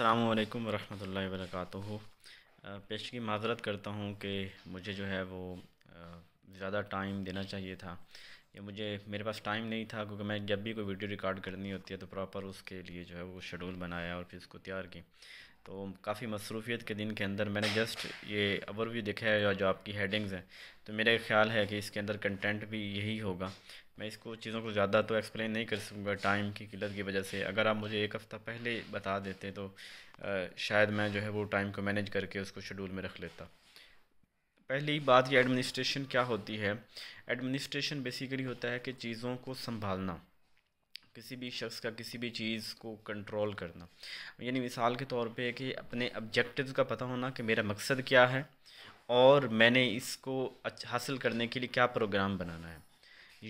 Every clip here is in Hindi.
अल्लाम वरहल वरक पेश की माजरत करता हूँ कि मुझे जो है वो uh, ज़्यादा टाइम देना चाहिए था या मुझे मेरे पास टाइम नहीं था क्योंकि मैं जब भी कोई वीडियो रिकॉर्ड करनी होती है तो प्रॉपर उसके लिए जो है वो शेड्यूल बनाया और फिर उसको तैयार की तो काफ़ी मसरूफियत के दिन के अंदर मैंने जस्ट ये ओवरव्यू देखा है या जो आपकी हेडिंग्स हैं तो मेरा ख्याल है कि इसके अंदर कंटेंट भी यही होगा मैं इसको चीज़ों को ज़्यादा तो एक्सप्लेन नहीं कर सकूँगा टाइम की किल्लत की वजह से अगर आप मुझे एक हफ़्ता पहले बता देते तो आ, शायद मैं जो है वो टाइम को मैनेज करके उसको शेड्यूल में रख लेता पहली बात ये एडमिनिस्ट्रेशन क्या होती है एडमिनिस्ट्रेशन बेसिकली होता है कि चीज़ों को संभालना किसी भी शख्स का किसी भी चीज़ को कंट्रोल करना यानी मिसाल के तौर पे कि अपने ऑब्जेक्टिव का पता होना कि मेरा मकसद क्या है और मैंने इसको हासिल करने के लिए क्या प्रोग्राम बनाना है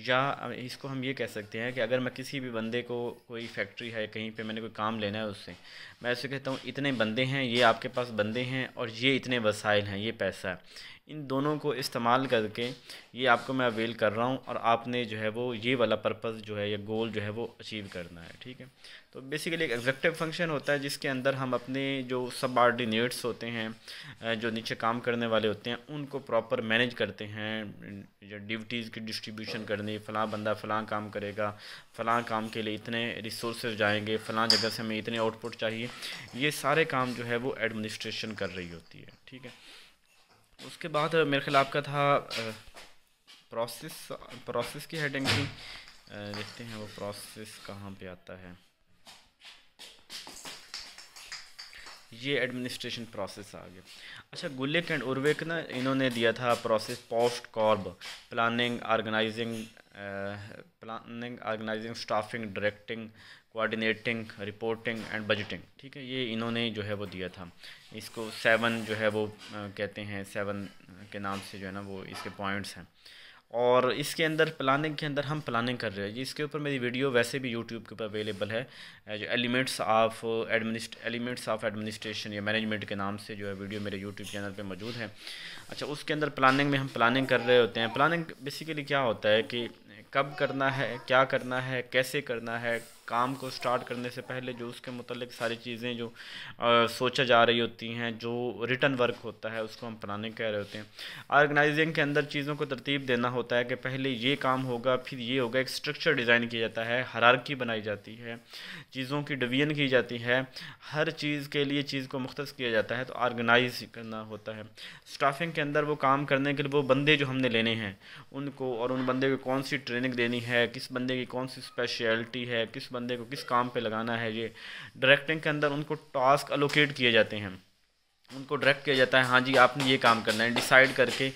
या इसको हम ये कह सकते हैं कि अगर मैं किसी भी बंदे को कोई फैक्ट्री है कहीं पे मैंने कोई काम लेना है उससे मैं उसे कहता हूँ इतने बंदे हैं ये आपके पास बंदे हैं और ये इतने वसाइल हैं ये पैसा है इन दोनों को इस्तेमाल करके ये आपको मैं अवेल कर रहा हूँ और आपने जो है वो ये वाला पर्पज़ जो है या गोल जो है वो अचीव करना है ठीक है तो बेसिकली एक एग्जेक्टिव फंक्शन होता है जिसके अंदर हम अपने जो सब आर्डिनेट्स होते हैं जो नीचे काम करने वाले होते हैं उनको प्रॉपर मैनेज करते हैं ड्यूटीज़ की डिस्ट्रीब्यूशन करनी फ़लाँ बंदा फ़लाँ काम करेगा फ़लाँ काम के लिए इतने रिसोर्स जाएंगे फ़लाँ जगह से हमें इतने आउटपुट चाहिए ये सारे काम जो है वो एडमिनिस्ट्रेशन कर रही होती है ठीक है उसके बाद मेरे ख़िलाफ़ आपका था प्रोसेस प्रोसेस की हेडिंग थी देखते हैं वो प्रोसेस कहाँ पे आता है ये एडमिनिस्ट्रेशन प्रोसेस आ गया अच्छा गुलिक एंड उर्वेक ना इन्होंने दिया था process POSDCORB planning organising planning organising staffing directing coordinating reporting and budgeting ठीक है ये इन्होंने जो है वो दिया था इसको सेवन जो है वो कहते हैं सेवन के नाम से जो है ना वो इसके पॉइंट्स हैं और इसके अंदर प्लानिंग के अंदर हम प्लानिंग कर रहे हैं इसके ऊपर मेरी वीडियो वैसे भी यूट्यूब के ऊपर अवेलेबल है जो एलिमेंट्स ऑफ एडमिनिस्ट एलिमेंट्स ऑफ एडमिनिस्ट्रेशन या मैनेजमेंट के नाम से जो है वीडियो मेरे यूट्यूब चैनल पे मौजूद है अच्छा उसके अंदर प्लानिंग में हम प्लानिंग कर रहे होते हैं प्लानिंग बेसिकली क्या होता है कि कब करना है क्या करना है कैसे करना है काम को स्टार्ट करने से पहले जो उसके मतलब सारी चीज़ें जो आ, सोचा जा रही होती हैं जो रिटर्न वर्क होता है उसको हम प्लानिंग कह रहे होते हैं ऑर्गेनाइजिंग के अंदर चीज़ों को तरतीब देना होता है कि पहले ये काम होगा फिर ये होगा एक स्ट्रक्चर डिज़ाइन किया जाता है हरारकी बनाई जाती है चीज़ों की डिवीजन की जाती है हर चीज़ के लिए चीज़ को मुख्त किया जाता है तो ऑर्गेनाइज करना होता है स्टाफिंग के अंदर वो काम करने के लिए वो बंदे जो हमने लेने हैं उनको और उन बंदे को कौन सी ट्रेनिंग देनी है किस बंदे की कौन सी स्पेशलिटी है किस बंदे को किस काम पे लगाना है ये डायरेक्टिंग के अंदर उनको टास्क अलोकेट किए जाते हैं उनको डायरेक्ट किया जाता है हाँ जी आपने ये काम करना है डिसाइड करके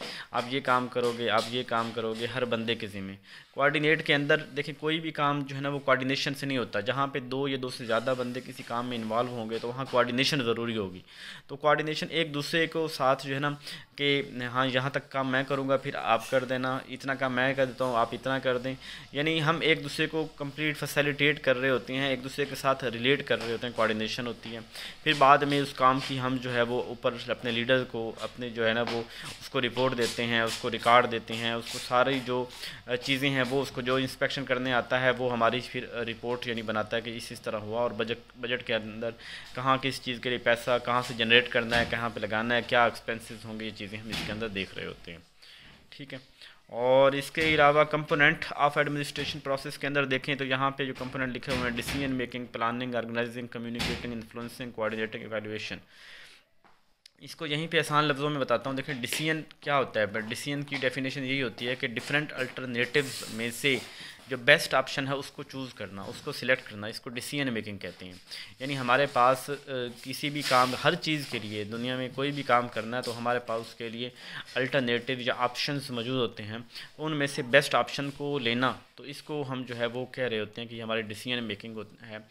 आप ये काम करोगे आप ये काम करोगे हर बंदे के ज़िम्मे कोऑर्डिनेट के अंदर देखिए कोई भी काम जो है ना वो कोऑर्डिनेशन से नहीं होता जहाँ पे दो या दो से ज़्यादा बंदे किसी काम में इन्वॉल्व होंगे तो वहाँ कोऑर्डिनेशन ज़रूरी होगी तो कोऑर्डिनेशन एक दूसरे को साथ जो है ना कि हाँ यहाँ तक काम मैं करूँगा फिर आप कर देना इतना काम मैं कर देता हूँ आप इतना कर दें यानी हम एक दूसरे को कंप्लीट फैसिलिटेट कर रहे होते हैं एक दूसरे के साथ रिलेट कर रहे होते हैं कोऑर्डिनेशन होती है फिर बाद में उस काम की हम जो है वो ऊपर अपने लीडर को अपने जो है ना वो उसको रिपोर्ट देते हैं उसको रिकॉर्ड देते हैं उसको सारी जो चीज़ें हैं वो उसको जो इंस्पेक्शन करने आता है वो हमारी फिर रिपोर्ट यानी बनाता है कि इस इस तरह हुआ और बजट बजट के अंदर कहाँ किस चीज़ के लिए पैसा कहाँ से जनरेट करना है कहाँ पर लगाना है क्या एक्सपेंसिस होंगे ये चीज़ चीज़ें हम इसके अंदर देख रहे होते हैं ठीक है और इसके अलावा कंपोनेंट ऑफ एडमिनिस्ट्रेशन प्रोसेस के अंदर देखें तो यहाँ पे जो कंपोनेंट लिखे हुए हैं decision making planning organising communicating influencing coordinating evaluation इसको यहीं पे आसान लफ्ज़ों में बताता हूँ देखें डिसीजन क्या होता है बट डिसीजन की डेफिनेशन यही होती है कि डिफरेंट अल्टरनेटिव में से जो बेस्ट ऑप्शन है उसको चूज़ करना उसको सिलेक्ट करना इसको डिसीजन मेकिंग कहते हैं यानी हमारे पास किसी भी काम हर चीज़ के लिए दुनिया में कोई भी काम करना है तो हमारे पास उसके लिए अल्टरनेटिव या ऑप्शन मौजूद होते हैं उनमें से बेस्ट ऑप्शन को लेना तो इसको हम जो है वो कह रहे होते हैं कि हमारे डिसीजन मेकिंग है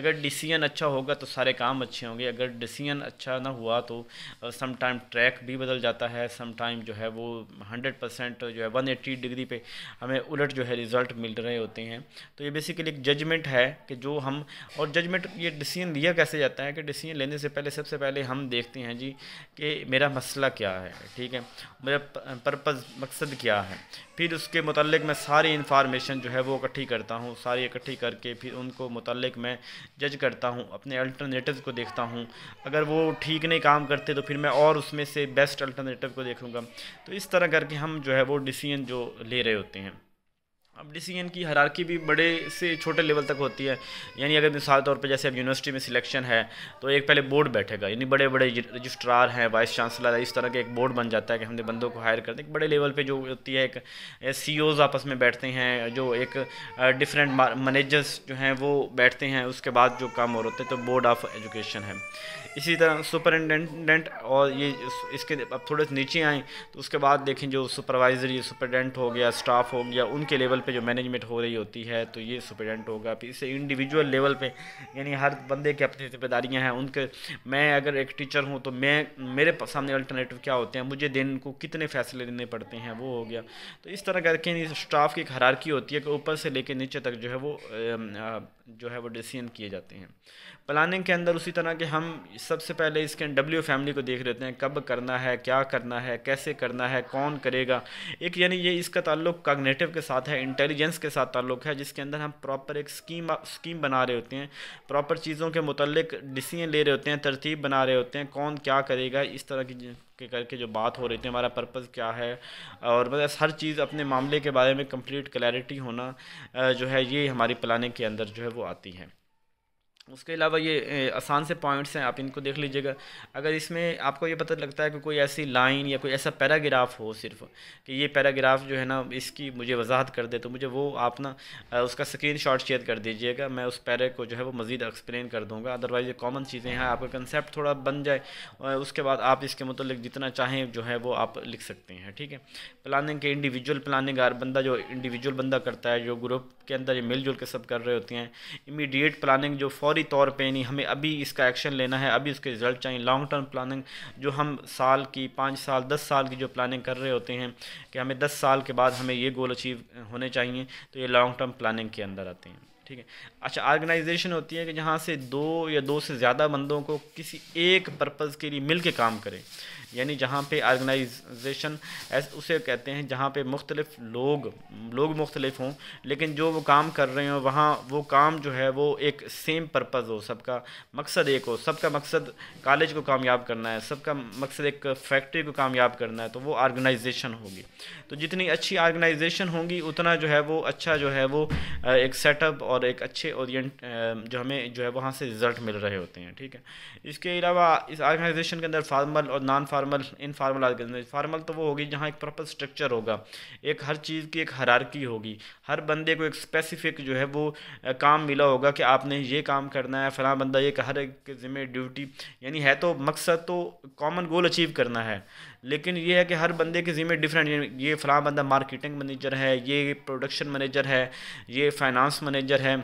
अगर डिसीजन अच्छा होगा तो सारे काम अच्छे होंगे अगर डिसीजन अच्छा ना हुआ तो समटाइम ट्रैक भी बदल जाता है समटाइम जो है वो हंड्रेड परसेंट जो है वन एट्टी डिग्री पे हमें उलट जो है रिज़ल्ट मिल रहे होते हैं तो ये बेसिकली एक जजमेंट है कि जो हम और जजमेंट ये डिसीजन लिया कैसे जाता है कि डिसीजन लेने से पहले सबसे पहले हम देखते हैं जी कि मेरा मसला क्या है ठीक है मेरा पर्पज़ मकसद क्या है फिर उसके मतलब मैं सारी इंफॉर्मेशन जो है वो इकट्ठी करता हूँ सारी इकट्ठी करके फिर उनको मतलब मैं जज करता हूँ अपने अल्टरनेटिव को देखता हूँ अगर वो ठीक नहीं काम करते तो फिर मैं और उसमें से बेस्ट अल्टरनेटिव को देखूँगा तो इस तरह करके हम जो है वो डिसीजन जो ले रहे होते हैं अब डिसीजन की हरारकी भी बड़े से छोटे लेवल तक होती है यानी अगर मिसाल तौर पर जैसे अब यूनिवर्सिटी में सिलेक्शन है तो एक पहले बोर्ड बैठेगा यानी बड़े बड़े रजिस्ट्रार हैं वाइस चांसलर है इस तरह के एक बोर्ड बन जाता है कि हमने बंदों को हायर करते हैं बड़े लेवल पे जो होती है एक सी e आपस में बैठते हैं जो एक डिफरेंट मैनेजर्स जो हैं वो बैठते हैं उसके बाद जो काम और होते हैं तो बोर्ड ऑफ एजुकेशन है इसी तरह सुपरिटेंडेंट और ये इसके अब थोड़े नीचे आएँ तो उसके बाद देखें जो सुपरवाइजरी सुपरटेंडेंट हो गया स्टाफ हो गया उनके लेवल पे जो मैनेजमेंट हो रही होती है तो ये सुपरिटेंडेंट होगा फिर इसे इंडिविजुअल लेवल पे यानी हर बंदे की अपनी ज़िम्मेदारियाँ हैं उनके मैं अगर एक टीचर हूँ तो मैं मेरे सामने अल्टरनेटिव क्या होते हैं मुझे दिन को कितने फैसले लेने पड़ते हैं वो हो गया तो इस तरह करके स्टाफ की एक हरारकी होती है कि ऊपर से लेकर नीचे तक जो है वो जो है वो डिसीजन किए जाते हैं प्लानिंग के अंदर उसी तरह के हम सबसे पहले इसके डब्ल्यू फैमिली को देख लेते हैं कब करना है क्या करना है कैसे करना है कौन करेगा एक यानी ये इसका ताल्लुक कागनेटिव के साथ है इंटेलिजेंस के साथ ताल्लुक़ है जिसके अंदर हम प्रॉपर एक स्कीम स्कीम बना रहे होते हैं प्रॉपर चीज़ों के मतलब डिसीजन ले रहे होते हैं तरतीब बना रहे होते हैं कौन क्या करेगा इस तरह की के करके जो बात हो रही थी हमारा पर्पज़ क्या है और मतलब हर चीज़ अपने मामले के बारे में कंप्लीट क्लैरिटी होना जो है ये हमारी प्लानिंग के अंदर जो है वो आती है उसके अलावा ये आसान से पॉइंट्स हैं आप इनको देख लीजिएगा अगर इसमें आपको ये पता लगता है कि कोई ऐसी लाइन या कोई ऐसा पैराग्राफ हो सिर्फ कि ये पैराग्राफ जो है ना इसकी मुझे वजाहत कर दे तो मुझे वो आप ना उसका स्क्रीन शॉट शेयर कर दीजिएगा मैं उस पैरे को जो है वो मज़ीद एक्सप्लेन कर दूँगा अदरवाइज़ ये कॉमन चीज़ें हैं आपका कंसेप्ट थोड़ा बन जाए उसके बाद आप इसके मतलब जितना चाहें जो है वो आप लिख सकते हैं ठीक है प्लानिंग के इंडिविजुअल प्लानिंग हर बंदा जो इंडिविजुअल बंदा करता है जो ग्रुप के अंदर ये मिलजुल के सब कर रहे होते हैं इमीडिएट प्लानिंग जो फॉर फौरी तौर पे नहीं हमें अभी इसका एक्शन लेना है अभी उसके रिजल्ट चाहिए लॉन्ग टर्म प्लानिंग जो हम साल की पाँच साल दस साल की जो प्लानिंग कर रहे होते हैं कि हमें दस साल के बाद हमें ये गोल अचीव होने चाहिए तो ये लॉन्ग टर्म प्लानिंग के अंदर आते हैं ठीक है अच्छा ऑर्गेनाइजेशन होती है कि जहाँ से दो या दो से ज़्यादा बंदों को किसी एक पर्पज़ के लिए मिल के काम करें यानी जहाँ पे ऑर्गेनाइजेशन उसे कहते हैं जहाँ पे मुख्तलिफ लोग लोग मुख्तलिफ हों लेकिन जो वो काम कर रहे हों वहाँ वो काम जो है वो एक सेम पर्पज़ हो सबका मकसद एक हो सबका मकसद कॉलेज को कामयाब करना है सबका मकसद एक फैक्ट्री को कामयाब करना है तो वो ऑर्गेनाइजेशन होगी तो जितनी अच्छी ऑर्गेनाइजेशन होगी उतना जो है वो अच्छा जो है वो एक सेटअप और और एक अच्छे ओरिएंट जो हमें जो है वहाँ से रिज़ल्ट मिल रहे होते हैं ठीक है इसके अलावा इस ऑर्गेनाइजेशन के अंदर फार्मल और non formal informal organisation formal तो वो होगी जहाँ एक प्रॉपर स्ट्रक्चर होगा एक हर चीज़ की एक हरारकी होगी हर बंदे को एक स्पेसिफिक जो है वो काम मिला होगा कि आपने ये काम करना है फला बंदा ये हर एक ज़िम्मे ड्यूटी यानी है तो मकसद तो कॉमन गोल अचीव करना है लेकिन ये है कि हर बंदे के ज़िम्मे डिफरेंट ये फ़लाँ बंदा मार्केटिंग मैनेजर है ये प्रोडक्शन मैनेजर है ये फाइनेंस मैनेजर है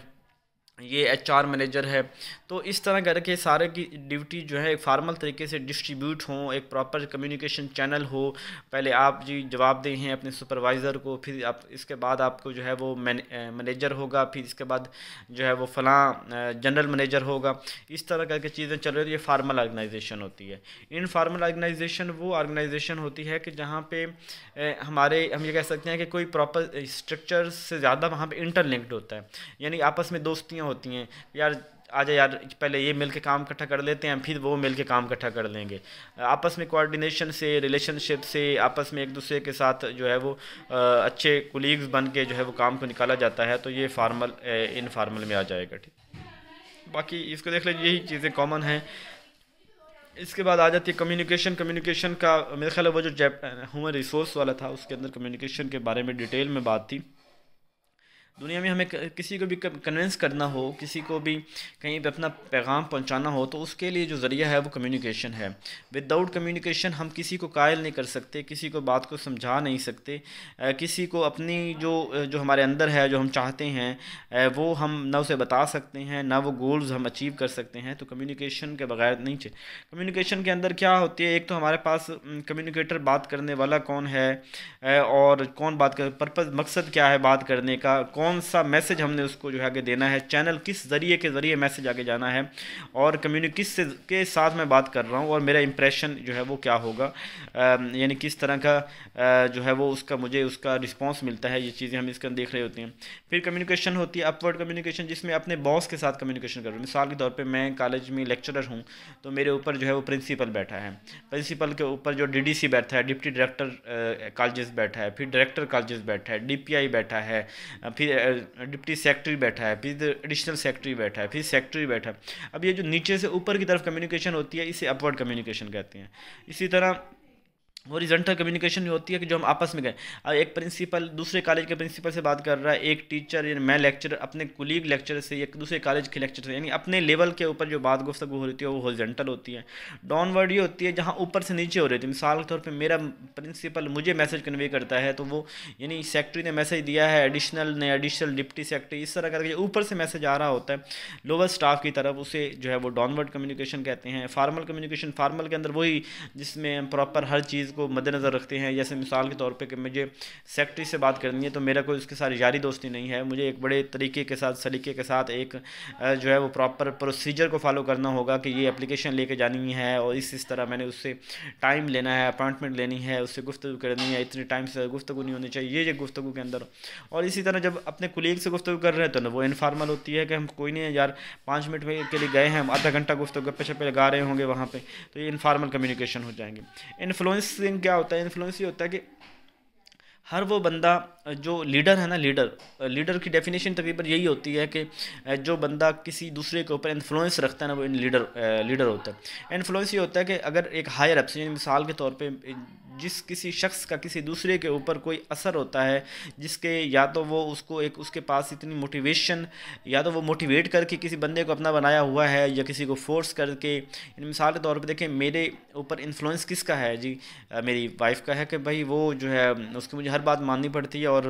ये आर मैनेजर है तो इस तरह करके सारे की ड्यूटी जो है एक फार्मल तरीके से डिस्ट्रीब्यूट हो एक प्रॉपर कम्युनिकेशन चैनल हो पहले आप जी जवाब दें हैं अपने सुपरवाइज़र को फिर आप इसके बाद आपको जो है वो मैनेजर होगा फिर इसके बाद जो है वो फलां जनरल मैनेजर होगा इस तरह करके चीज़ें चल रही है ये फार्मल ऑर्गेनाइजेशन होती है इन फार्मल ऑर्गेनाइजेशन वो ऑर्गेनाइजेशन होती है कि जहाँ पर हमारे हम ये कह सकते हैं कि कोई प्रॉपर स्ट्रक्चर से ज़्यादा वहाँ पर इंटरलिंक्ड होता है यानी आपस में दोस्तियाँ होती हैं यार आजा यार पहले ये मिल के काम इकट्ठा कर लेते हैं फिर वो मिल के काम इकट्ठा कर लेंगे आपस में कोऑर्डिनेशन से रिलेशनशिप से आपस में एक दूसरे के साथ जो है वो अच्छे कुलीग्स बन के जो है वो काम को निकाला जाता है तो ये फार्मल इनफार्मल में आ जाएगा ठीक बाकी इसको देख लीजिए यही चीज़ें कॉमन हैं इसके बाद आ जाती है कम्युनिकेशन कम्युनिकेशन का मेरे ख्याल वो जो ह्यूमन रिसोर्स वाला था उसके अंदर कम्युनिकेशन के बारे में डिटेल में बात थी दुनिया में हमें किसी को भी कन्विंस करना हो किसी को भी कहीं पे अपना पैगाम पहुंचाना हो तो उसके लिए जो ज़रिया है वो कम्युनिकेशन है विदाउट कम्युनिकेशन हम किसी को कायल नहीं कर सकते किसी को बात को समझा नहीं सकते किसी को अपनी जो जो हमारे अंदर है जो हम चाहते हैं वो हम ना उसे बता सकते हैं ना वो गोल्स हम अचीव कर सकते हैं तो कम्युनिकेशन के बगैर नहीं चाहिए कम्युनिकेशन के अंदर क्या होती है एक तो हमारे पास कम्युनिकेटर बात करने वाला कौन है और कौन बात कर पर्पज़ मकसद क्या है बात करने का कौन कौन सा मैसेज हमने उसको जो है आगे देना है चैनल किस ज़रिए के ज़रिए मैसेज आगे जाना है और कम्युनिक किस से के साथ मैं बात कर रहा हूँ और मेरा इंप्रेशन जो है वो क्या होगा यानी किस तरह का जो है वो उसका मुझे उसका रिस्पॉन्स मिलता है ये चीज़ें हम इसके अंदर देख रहे होती हैं फिर कम्युनिकेशन होती है अपवर्ड कम्युनिकेशन जिसमें अपने बॉस के साथ कम्युनिकेशन कर रहा हूँ मिसाल के तौर पर मैं कॉलेज में लेक्चरर हूँ तो मेरे ऊपर जो है वो प्रिंसिपल बैठा है प्रिंसिपल के ऊपर जो डी बैठा है डिप्टी डायरेक्टर कॉलेज बैठा है फिर डायरेक्टर कॉलेज बैठा है डी बैठा है फिर डिप्टी सेक्रेटरी बैठा है फिर एडिशनल सेक्रेटरी बैठा है फिर सेक्रेटरी बैठा है अब ये जो नीचे से ऊपर की तरफ कम्युनिकेशन होती है इसे अपवर्ड कम्युनिकेशन कहते हैं इसी तरह हॉरिजेंटल कम्युनिकेशन होती है कि जो हम आपस में गए एक प्रिंसिपल दूसरे कॉलेज के प्रिंसिपल से बात कर रहा है एक टीचर या मैं लेक्चर अपने कुलीग लेक्चर से या दूसरे कॉलेज के लेक्चर से यानी अपने लेवल के ऊपर जो बात गुफ्तु हो रही है वो हॉरिजेंटल होती है डाउनवर्ड ये होती है जहाँ ऊपर से नीचे हो रही थी मिसाल के तौर पर मेरा प्रिंसिपल मुझे मैसेज कन्वे करता है तो वो यानी सेक्रेटरी ने मैसेज दिया है एडिशनल ने एडिशनल डिप्टी सेक्रेटरी इस तरह करके ऊपर से मैसेज आ रहा होता है लोअर स्टाफ की तरफ उसे जो है वो डाउनवर्ड कम्युनिकेशन कहते हैं फार्मल कम्युनिकेशन फार्मल के अंदर वही जिसमें प्रॉपर हर चीज़ चीज़ को मद्देनज़र रखते हैं जैसे मिसाल के तौर पे कि मुझे सेक्रेटरी से बात करनी है तो मेरा कोई उसके साथ यारी दोस्ती नहीं है मुझे एक बड़े तरीके के साथ सलीके के साथ एक जो है वो प्रॉपर प्रोसीजर को फॉलो करना होगा कि ये एप्लीकेशन लेके जानी है और इस इस तरह मैंने उससे टाइम लेना है अपॉइंटमेंट लेनी है उससे गुफ्तु करनी है इतने टाइम से गुफ्तु नहीं होनी चाहिए ये गुफ्तु के अंदर और इसी तरह जब अपने कुलीग से गुफ्तु कर रहे हैं तो ना वो इनफॉर्मल होती है कि हम कोई नहीं यार पाँच मिनट के लिए गए हैं हम आधा घंटा गुफ्तु गप्पे छपे लगा रहे होंगे वहाँ पर तो ये इनफॉर्मल कम्युनिकेशन हो जाएंगे इन्फ्लुएंस दिन क्या होता है इन्फ्लुएंस ये होता है कि हर वो बंदा जो लीडर है ना लीडर लीडर की डेफिनेशन तकरीबन यही होती है कि जो बंदा किसी दूसरे के ऊपर इन्फ्लुएंस रखता है ना वो लीडर लीडर होता है इन्फ्लुएंस ये होता है कि अगर एक हायर अप मिसाल के तौर पे जिस किसी शख्स का किसी दूसरे के ऊपर कोई असर होता है जिसके या तो वो उसको एक उसके पास इतनी मोटिवेशन या तो वो मोटिवेट करके किसी बंदे को अपना बनाया हुआ है या किसी को फोर्स करके मिसाल के तौर पर देखें मेरे ऊपर इन्फ्लुएंस किसका है जी आ, मेरी वाइफ का है कि भाई वो जो है उसकी मुझे हर बात माननी पड़ती है और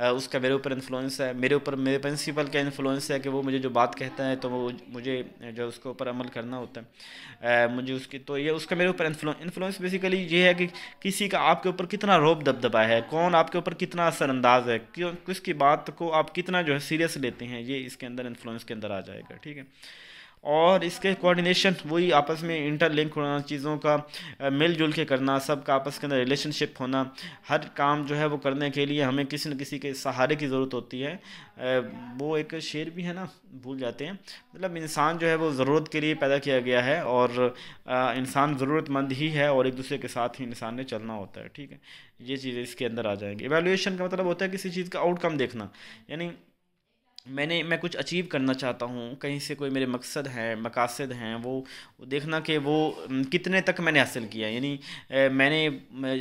आ, उसका मेरे ऊपर इन्फ्लुएंस है मेरे ऊपर मेरे प्रिंसिपल का इन्फ्लुएंस है कि वो मुझे जो बात कहता है तो वो मुझे जो उसके ऊपर अमल करना होता है आ, मुझे उसकी तो ये उसका मेरे ऊपर इन्फ्लुएंस बेसिकली ये है कि किसी का आपके ऊपर कितना रोब दबदबा है कौन आपके ऊपर कितना असरअंदाज है क्यों किसकी बात को आप कितना जो है सीरियस लेते हैं ये इसके अंदर इन्फ्लुएंस के अंदर आ जाएगा ठीक है और इसके कोऑर्डिनेशन वही आपस में इंटरलिंक होना चीज़ों का मिलजुल के करना सबका आपस के अंदर रिलेशनशिप होना हर काम जो है वो करने के लिए हमें किसी न किसी के सहारे की ज़रूरत होती है वो एक शेर भी है ना भूल जाते हैं मतलब इंसान जो है वो ज़रूरत के लिए पैदा किया गया है और इंसान ज़रूरतमंद ही है और एक दूसरे के साथ ही इंसान ने चलना होता है ठीक है ये चीज़ें इसके अंदर आ जाएंगी एवेल्यूशन का मतलब होता है किसी चीज़ का आउटकम देखना यानी मैंने मैं कुछ अचीव करना चाहता हूँ कहीं से कोई मेरे मकसद हैं मकासद हैं वो देखना कि वो कितने तक मैंने हासिल किया यानी मैंने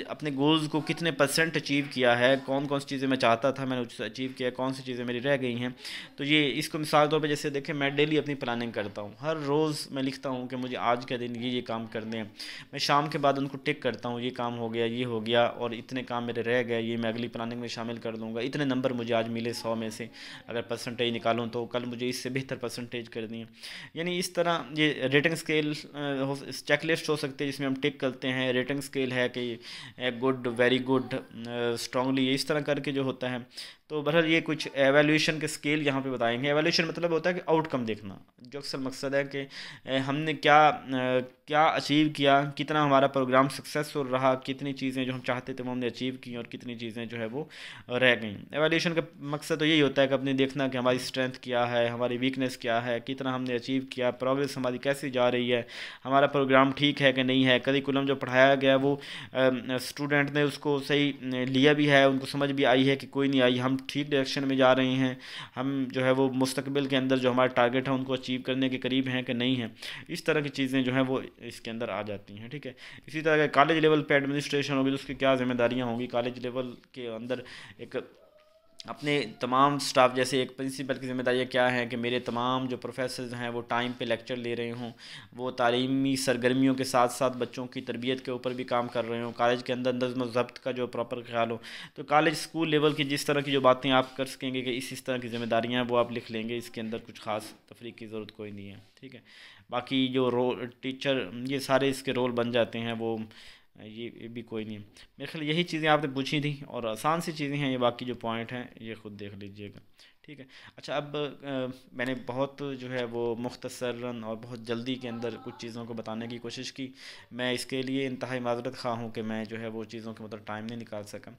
अपने गोल्स को कितने परसेंट अचीव किया है कौन कौन सी चीज़ें मैं चाहता था मैंने उससे अचीव किया कौन सी चीज़ें मेरी रह गई हैं तो ये इसको मिसाल तौर पर जैसे देखें मैं डेली अपनी प्लानिंग करता हूँ हर रोज़ मैं लिखता हूँ कि मुझे आज के दिन ये ये काम करने हैं मैं शाम के बाद उनको टिक करता हूँ ये काम हो गया ये हो गया और इतने काम मेरे रह गए ये मैं अगली प्लानिंग में शामिल कर दूँगा इतने नंबर मुझे आज मिले सौ में से अगर परसेंट परसेंटेज निकालूँ तो कल मुझे इससे बेहतर परसेंटेज करनी है यानी इस तरह ये रेटिंग स्केल चेक लिस्ट हो सकती है जिसमें हम टिक करते हैं रेटिंग स्केल है कि गुड वेरी गुड स्ट्रांगली इस तरह करके जो होता है तो बहरहाल ये कुछ एवेल्यूशन के स्केल यहाँ पे बताएंगे एवेल्यूशन मतलब होता है कि आउटकम देखना जो अक्सर मकसद है कि हमने क्या क्या अचीव किया कितना हमारा प्रोग्राम सक्सेसफुल रहा कितनी चीज़ें जो हम चाहते थे वो हमने अचीव की और कितनी चीज़ें जो है वो रह गई एवेल्यूशन का मकसद तो यही होता है कि अपने देखना कि हमारी स्ट्रेंथ क्या है हमारी वीकनेस क्या है कितना हमने अचीव किया प्रोग्रेस हमारी कैसे जा रही है हमारा प्रोग्राम ठीक है कि नहीं है करिकुलम जो पढ़ाया गया वो स्टूडेंट ने उसको सही लिया भी है उनको समझ भी आई है कि कोई नहीं आई हम ठीक डायरेक्शन में जा रहे हैं हम जो है वो मुस्तबिल के अंदर जो हमारे टारगेट हैं उनको अचीव करने के करीब हैं कि नहीं हैं इस तरह की चीज़ें जो हैं वो इसके अंदर आ जाती हैं ठीक है इसी तरह कॉलेज लेवल पर एडमिनिस्ट्रेशन होगी तो उसकी क्या जिम्मेदारियाँ होंगी कॉलेज लेवल के अंदर एक अपने तमाम स्टाफ जैसे एक प्रिंसिपल की जिम्मेदारी क्या है कि मेरे तमाम जो प्रोफेसर हैं वो टाइम पे लेक्चर ले रहे हों वो तालीमी सरगर्मियों के साथ साथ बच्चों की तरबियत के ऊपर भी काम कर रहे हों कॉलेज के अंदर नज़म मतलब ज़ब्त का जो प्रॉपर ख्याल हो तो कॉलेज स्कूल लेवल की जिस तरह की जो बातें आप कर सकेंगे कि इस इस तरह की जिम्मेदारियाँ वो आप लिख लेंगे इसके अंदर कुछ ख़ास तफरीक की ज़रूरत कोई नहीं है ठीक है बाकी जो रो टीचर ये सारे इसके रोल बन जाते हैं वो ये भी कोई नहीं है मेरे ख्याल यही चीज़ें आपने पूछी थी और आसान सी चीज़ें हैं ये बाकी जो पॉइंट हैं ये खुद देख लीजिएगा ठीक है अच्छा अब आ, मैंने बहुत जो है वो मुख्तसरन और बहुत जल्दी के अंदर कुछ चीज़ों को बताने की कोशिश की मैं इसके लिए इंतहाई माजरत खा हूँ कि मैं जो है वो चीज़ों के मतलब टाइम नहीं निकाल सका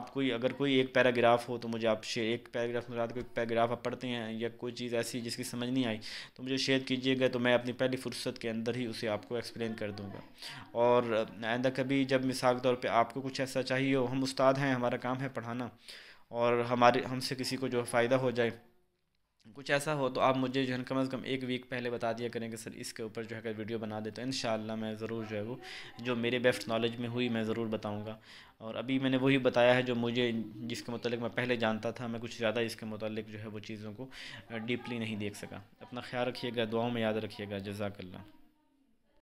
आप कोई अगर कोई एक पैराग्राफ हो तो मुझे आप शेयर एक पैराग्राफ रात को एक पैराग्राफ आप पढ़ते हैं या कोई चीज़ ऐसी जिसकी समझ नहीं आई तो मुझे शेयर कीजिएगा तो मैं अपनी पहली फुर्सत के अंदर ही उसे आपको एक्सप्लेन कर दूँगा और आइंदा कभी जब मिसाल के तौर पर आपको कुछ ऐसा चाहिए हो हम उस्ताद हैं हमारा काम है पढ़ाना और हमारे हमसे किसी को जो फ़ायदा हो जाए कुछ ऐसा हो तो आप मुझे जो है कम से कम एक वीक पहले बता दिया करें कि सर इसके ऊपर जो है वीडियो बना दे तो इन मैं ज़रूर जो है वो जो मेरे बेस्ट नॉलेज में हुई मैं ज़रूर बताऊँगा और अभी मैंने वही बताया है जो मुझे जिसके मतलब मैं पहले जानता था मैं कुछ ज़्यादा इसके मतलब जो है वो चीज़ों को डीपली नहीं देख सका अपना ख्याल रखिएगा दुआओं में याद रखिएगा जजाकल्ला